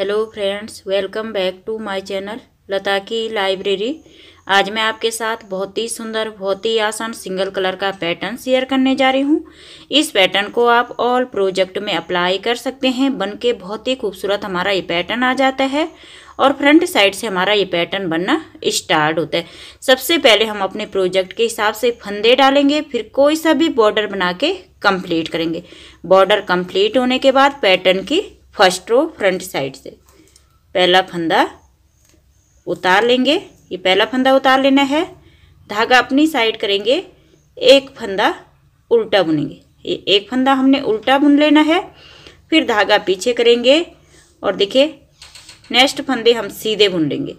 hello friends welcome back to my channel Lata की library आज मैं आपके साथ बहुत ही सुंदर बहुत ही आसान सिंगल कलर का पैटर्न शेयर करने जा रही हूँ इस पैटर्न को आप ऑल प्रोजेक्ट में अप्लाई कर सकते हैं बन के बहुत ही खूबसूरत हमारा ये पैटर्न आ जाता है और फ्रंट साइड से हमारा ये पैटर्न बनना स्टार्ट होता है सबसे पहले हम अपने प्रोजेक्ट के हिसाब से फंदे डालेंगे फिर कोई सा भी बॉर्डर बना के कंप्लीट करेंगे बॉर्डर कंप्लीट होने के बाद पैटर्न की फर्स्ट रो फ्रंट साइड से पहला फंदा उतार लेंगे ये पहला फंदा उतार लेना है धागा अपनी साइड करेंगे एक फंदा उल्टा बुनेंगे ये एक फंदा हमने उल्टा बुन लेना है फिर धागा पीछे करेंगे और देखिए नेक्स्ट फंदे हम सीधे बुन लेंगे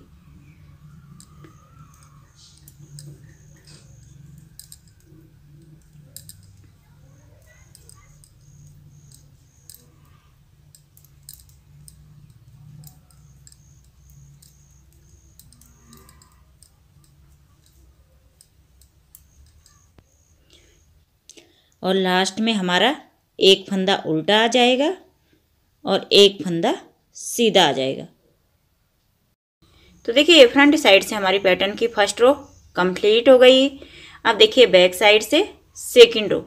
और लास्ट में हमारा एक फंदा उल्टा आ जाएगा और एक फंदा सीधा आ जाएगा तो देखिए फ्रंट साइड से हमारी पैटर्न की फर्स्ट रो कंप्लीट हो गई अब देखिए बैक साइड से सेकंड रो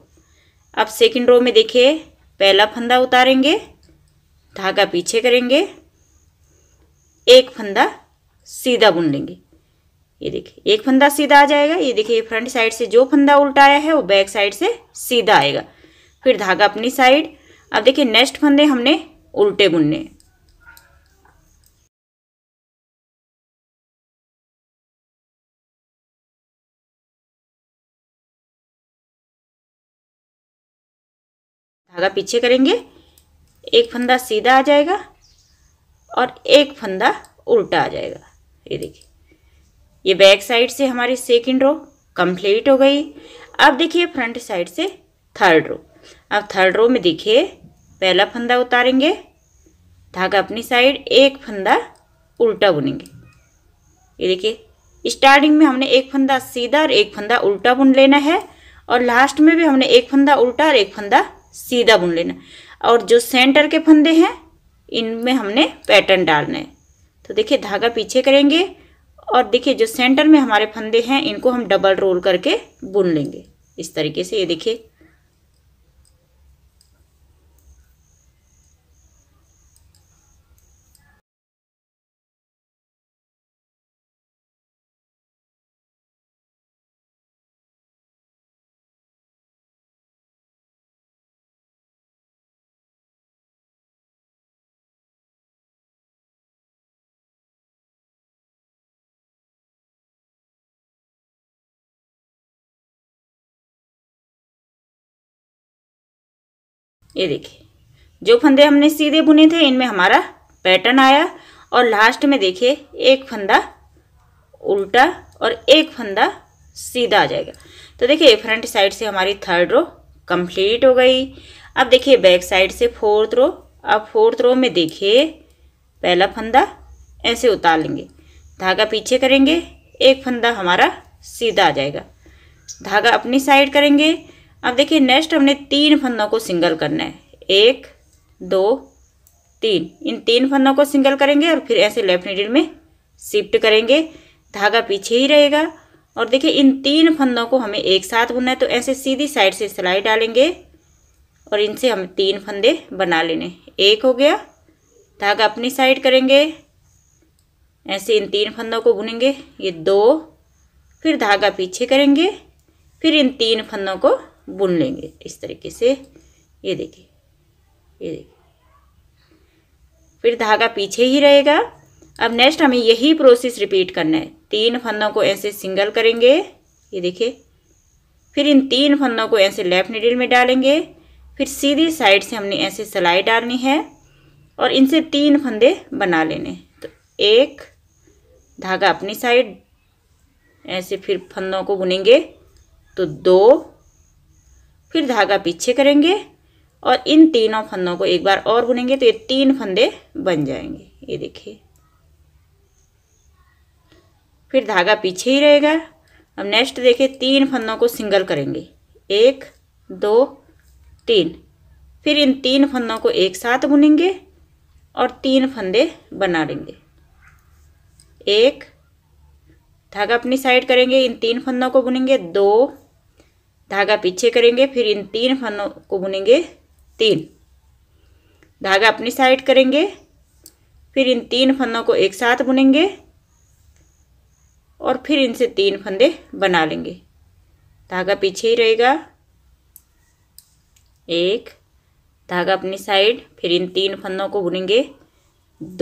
अब सेकंड रो में देखिए पहला फंदा उतारेंगे धागा पीछे करेंगे एक फंदा सीधा बुन लेंगे ये देखिए एक फंदा सीधा आ जाएगा ये देखिए फ्रंट साइड से जो फंदा उल्टा आया है वो बैक साइड से सीधा आएगा फिर धागा अपनी साइड अब देखिए नेक्स्ट फंदे हमने उल्टे बुनने धागा पीछे करेंगे एक फंदा सीधा आ जाएगा और एक फंदा उल्टा आ जाएगा ये देखिए ये बैक साइड से हमारी सेकेंड रो कंप्लीट हो गई अब देखिए फ्रंट साइड से थर्ड रो अब थर्ड रो में देखिए पहला फंदा उतारेंगे धागा अपनी साइड एक फंदा उल्टा बुनेंगे ये देखिए स्टार्टिंग में हमने एक फंदा सीधा और एक फंदा उल्टा बुन लेना है और लास्ट में भी हमने एक फंदा उल्टा और एक फंदा सीधा बुन लेना और जो सेंटर के फंदे हैं इनमें हमने पैटर्न डालना है तो देखिए धागा पीछे करेंगे और देखिए जो सेंटर में हमारे फंदे हैं इनको हम डबल रोल करके बुन लेंगे इस तरीके से ये देखिए ये देखिए जो फंदे हमने सीधे बुने थे इनमें हमारा पैटर्न आया और लास्ट में देखिए एक फंदा उल्टा और एक फंदा सीधा आ जाएगा तो देखिए फ्रंट साइड से हमारी थर्ड रो कंप्लीट हो गई अब देखिए बैक साइड से फोर्थ रो अब फोर्थ रो में देखिए पहला फंदा ऐसे उतार लेंगे धागा पीछे करेंगे एक फंदा हमारा सीधा आ जाएगा धागा अपनी साइड करेंगे अब देखिए नेक्स्ट हमने तीन फंदों को सिंगल करना है एक दो तीन इन तीन फंदों को सिंगल करेंगे और फिर ऐसे लेफ्ट नीडल में शिफ्ट करेंगे धागा पीछे ही रहेगा और देखिए इन तीन फंदों को हमें एक साथ बुनना है तो ऐसे सीधी साइड से सिलाई डालेंगे और इनसे हम तीन फंदे बना लेने एक हो गया धागा अपनी साइड करेंगे ऐसे इन तीन फंदों को बुनेंगे ये दो फिर धागा पीछे करेंगे फिर इन तीन फंदों को बुन लेंगे इस तरीके से ये देखिए ये देखिए फिर धागा पीछे ही रहेगा अब नेक्स्ट हमें यही प्रोसेस रिपीट करना है तीन फंदों को ऐसे सिंगल करेंगे ये देखिए फिर इन तीन फंदों को ऐसे लेफ्ट निडिल में डालेंगे फिर सीधी साइड से हमने ऐसे सिलाई डालनी है और इनसे तीन फंदे बना लेने तो एक धागा अपनी साइड ऐसे फिर फंदों को बुनेंगे तो दो फिर धागा पीछे करेंगे और इन तीनों फंदों को एक बार और बुनेंगे तो ये तीन फंदे बन जाएंगे ये देखिए फिर धागा पीछे ही रहेगा अब नेक्स्ट देखिए तीन फंदों को सिंगल करेंगे एक दो तीन फिर इन तीन फंदों को एक साथ बुनेंगे और तीन फंदे बना लेंगे एक धागा अपनी साइड करेंगे इन तीन फंदों को बुनेंगे दो धागा पीछे करेंगे फिर इन तीन फनों को बुनेंगे तीन धागा अपनी साइड करेंगे फिर इन तीन फंदों को एक साथ बुनेंगे और फिर इनसे तीन फंदे बना लेंगे धागा पीछे ही रहेगा एक धागा अपनी साइड फिर इन तीन फंदों को बुनेंगे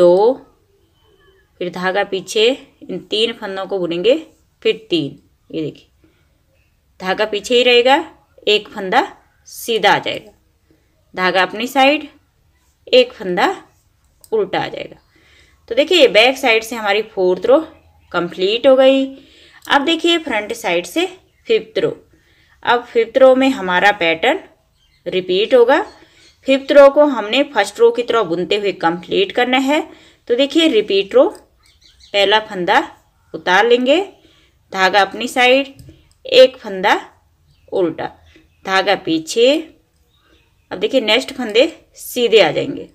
दो फिर धागा पीछे इन तीन फंदों को बुनेंगे फिर तीन ये देखिए धागा पीछे ही रहेगा एक फंदा सीधा आ जाएगा धागा अपनी साइड एक फंदा उल्टा आ जाएगा तो देखिए बैक साइड से हमारी फोर्थ रो कंप्लीट हो गई अब देखिए फ्रंट साइड से फिफ्थ रो अब फिफ्थ रो में हमारा पैटर्न रिपीट होगा फिफ्थ रो को हमने फर्स्ट रो की तरह बुनते हुए कंप्लीट करना है तो देखिए रिपीट रो पहला फंदा उतार लेंगे धागा अपनी साइड एक फंदा उल्टा धागा पीछे अब देखिए नेक्स्ट फंदे सीधे आ जाएंगे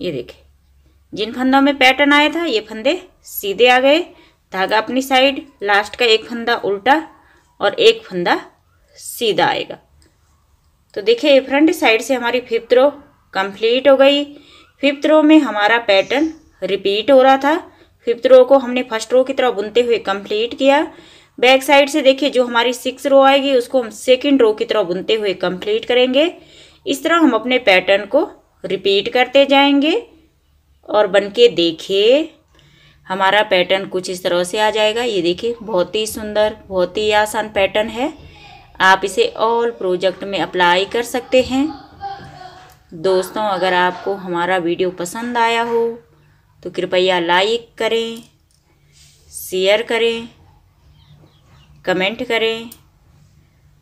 ये देखें जिन फंदों में पैटर्न आया था ये फंदे सीधे आ गए धागा अपनी साइड लास्ट का एक फंदा उल्टा और एक फंदा सीधा आएगा तो देखिए फ्रंट साइड से हमारी फिफ्थ रो कंप्लीट हो गई फिफ्थ रो में हमारा पैटर्न रिपीट हो रहा था फिफ्थ रो को हमने फर्स्ट रो की तरह बुनते हुए कंप्लीट किया बैक साइड से देखिए जो हमारी सिक्स रो आएगी उसको हम सेकेंड रो की तरह बुनते हुए कंप्लीट करेंगे इस तरह हम अपने पैटर्न को रिपीट करते जाएंगे और बन के देखिए हमारा पैटर्न कुछ इस तरह से आ जाएगा ये देखिए बहुत ही सुंदर बहुत ही आसान पैटर्न है आप इसे ऑल प्रोजेक्ट में अप्लाई कर सकते हैं दोस्तों अगर आपको हमारा वीडियो पसंद आया हो तो कृपया लाइक करें शेयर करें कमेंट करें